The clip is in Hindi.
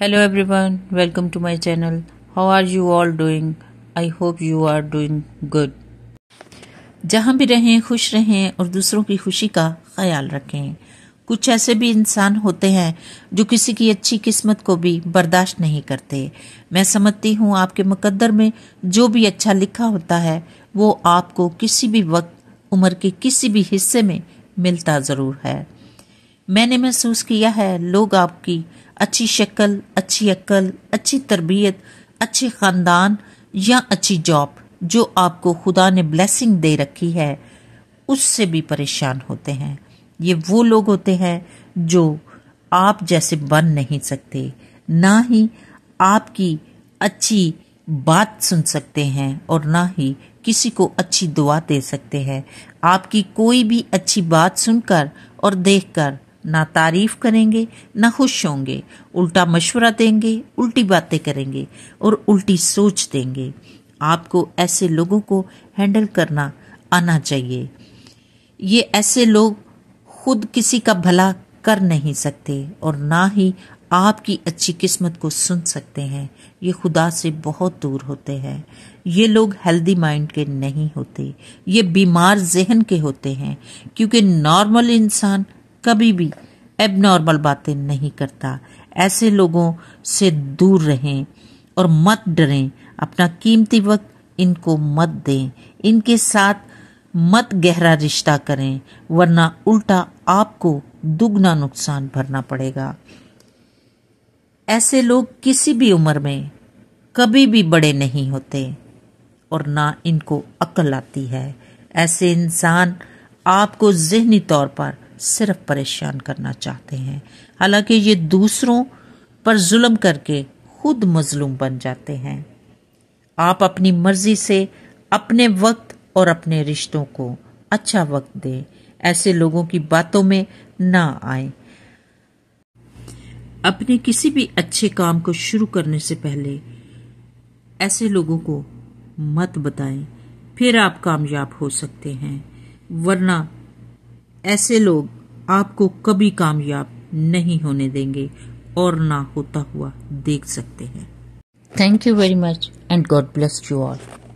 hello everyone welcome to my channel how are you all doing I hope you are doing good जहाँ भी रहें खुश रहें और दूसरों की खुशी का ख्याल रखें कुछ ऐसे भी इंसान होते हैं जो किसी की अच्छी किस्मत को भी बर्दाश्त नहीं करते मैं समझती हूँ आपके मुकद्दर में जो भी अच्छा लिखा होता है वो आपको किसी भी वक्त उम्र के किसी भी हिस्से में मिलता ज़रूर है मैंने महसूस किया है लोग आपकी अच्छी शक्ल अच्छी अक्ल अच्छी तरबियत अच्छे ख़ानदान या अच्छी जॉब जो आपको खुदा ने ब्लेसिंग दे रखी है उससे भी परेशान होते हैं ये वो लोग होते हैं जो आप जैसे बन नहीं सकते ना ही आपकी अच्छी बात सुन सकते हैं और ना ही किसी को अच्छी दुआ दे सकते हैं आपकी कोई भी अच्छी बात सुनकर और देखकर ना तारीफ़ करेंगे ना खुश होंगे उल्टा मशवरा देंगे उल्टी बातें करेंगे और उल्टी सोच देंगे आपको ऐसे लोगों को हैंडल करना आना चाहिए ये ऐसे लोग खुद किसी का भला कर नहीं सकते और ना ही आपकी अच्छी किस्मत को सुन सकते हैं ये खुदा से बहुत दूर होते हैं ये लोग हेल्दी माइंड के नहीं होते ये बीमार जहन के होते हैं क्योंकि नॉर्मल इंसान कभी भी एबनॉर्मल बातें नहीं करता ऐसे लोगों से दूर रहें और मत डरें अपना कीमती वक्त इनको मत दें इनके साथ मत गहरा रिश्ता करें वरना उल्टा आपको दुगना नुकसान भरना पड़ेगा ऐसे लोग किसी भी उम्र में कभी भी बड़े नहीं होते और ना इनको अकल आती है ऐसे इंसान आपको जहनी तौर पर सिर्फ परेशान करना चाहते हैं हालांकि ये दूसरों पर जुल्म करके खुद मजलूम बन जाते हैं आप अपनी मर्जी से अपने वक्त और अपने रिश्तों को अच्छा वक्त दें ऐसे लोगों की बातों में ना आए अपने किसी भी अच्छे काम को शुरू करने से पहले ऐसे लोगों को मत बताएं फिर आप कामयाब हो सकते हैं वरना ऐसे लोग आपको कभी कामयाब नहीं होने देंगे और ना होता हुआ देख सकते हैं thank you very much and God bless you all